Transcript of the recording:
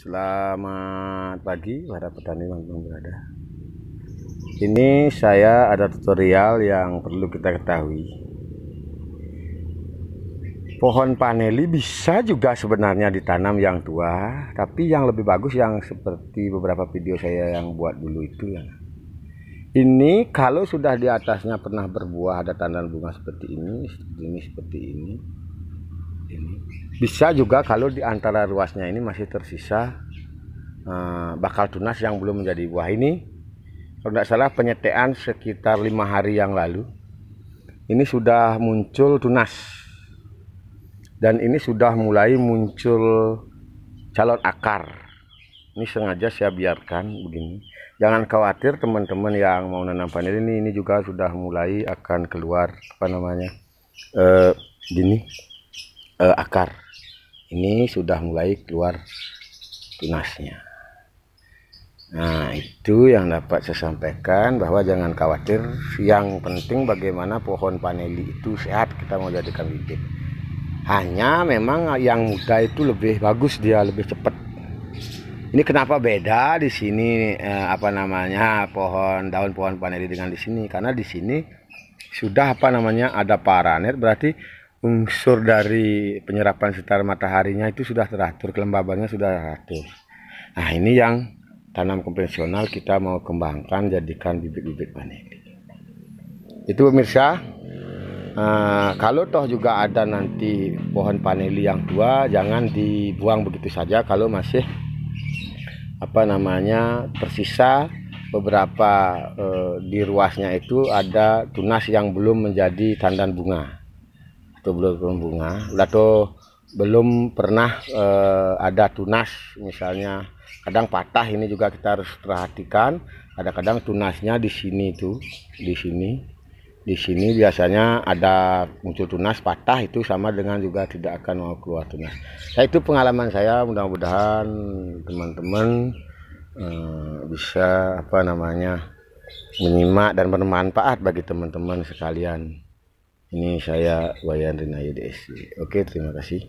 Selamat pagi para petani yang berada. Ini saya ada tutorial yang perlu kita ketahui. Pohon paneli bisa juga sebenarnya ditanam yang tua, tapi yang lebih bagus yang seperti beberapa video saya yang buat dulu itu ya. Ini kalau sudah di atasnya pernah berbuah ada tanda bunga seperti ini, seperti ini, seperti ini ini bisa juga kalau di antara ruasnya ini masih tersisa eh, bakal tunas yang belum menjadi buah ini kalau tidak salah penyetean sekitar lima hari yang lalu ini sudah muncul tunas dan ini sudah mulai muncul calon akar ini sengaja saya biarkan begini jangan khawatir teman-teman yang mau nanam panel ini ini juga sudah mulai akan keluar apa namanya eh, gini eh, akar ini sudah mulai keluar tunasnya Nah, itu yang dapat saya sampaikan bahwa jangan khawatir. Yang penting bagaimana pohon paneli itu sehat kita mau jadikan bibit. Hanya memang yang muda itu lebih bagus dia lebih cepat. Ini kenapa beda di sini eh, apa namanya pohon daun pohon paneli dengan di sini karena di sini sudah apa namanya ada paranet berarti unsur dari penyerapan sinar mataharinya itu sudah teratur, kelembabannya sudah teratur. Nah ini yang tanam konvensional kita mau kembangkan jadikan bibit-bibit panen. Itu pemirsa, uh, kalau toh juga ada nanti pohon paneli yang tua, jangan dibuang begitu saja kalau masih apa namanya tersisa beberapa uh, di ruasnya itu ada tunas yang belum menjadi tandan bunga atau belum bunga atau belum pernah uh, ada tunas misalnya kadang patah ini juga kita harus perhatikan Ada kadang tunasnya di sini itu di sini di sini biasanya ada muncul tunas patah itu sama dengan juga tidak akan mau keluar tunas nah, itu pengalaman saya mudah-mudahan teman-teman uh, bisa apa namanya menyimak dan bermanfaat bagi teman-teman sekalian ini saya Wayan Rinayudi SC. Oke, terima kasih.